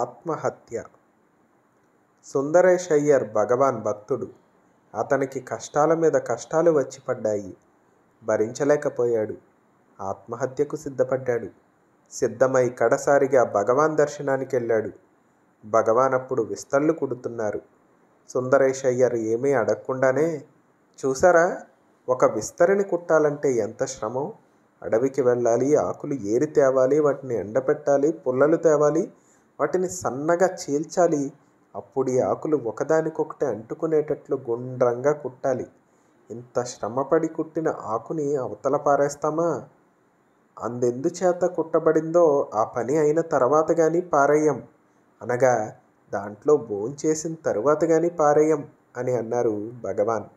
ఆత్మహత్య సుందరేష్ అయ్యర్ భగవాన్ భక్తుడు అతనికి కష్టాల మీద కష్టాలు వచ్చి పడ్డాయి భరించలేకపోయాడు ఆత్మహత్యకు సిద్ధపడ్డాడు సిద్ధమై కడసారిగా భగవాన్ దర్శనానికి వెళ్ళాడు భగవాన్ అప్పుడు విస్తళ్ళు కుడుతున్నారు సుందరేష్ అయ్యర్ ఏమీ అడగకుండానే చూసారా ఒక విస్తరిని కుట్టాలంటే ఎంత శ్రమం అడవికి వెళ్ళాలి ఆకులు ఏరి తేవాలి వాటిని ఎండపెట్టాలి పుల్లలు తేవాలి వాటిని సన్నగా చీల్చాలి అప్పుడు ఈ ఆకులు ఒకదానికొకటి అంటుకునేటట్లు గుండ్రంగా కుట్టాలి ఇంత శ్రమపడి కుట్టిన ఆకుని అవతల పారేస్తామా అందెందుచేత కుట్టబడిందో ఆ పని అయిన తర్వాత కానీ పారేయం అనగా దాంట్లో భోంచేసిన తరువాత కానీ పారేయం అని అన్నారు భగవాన్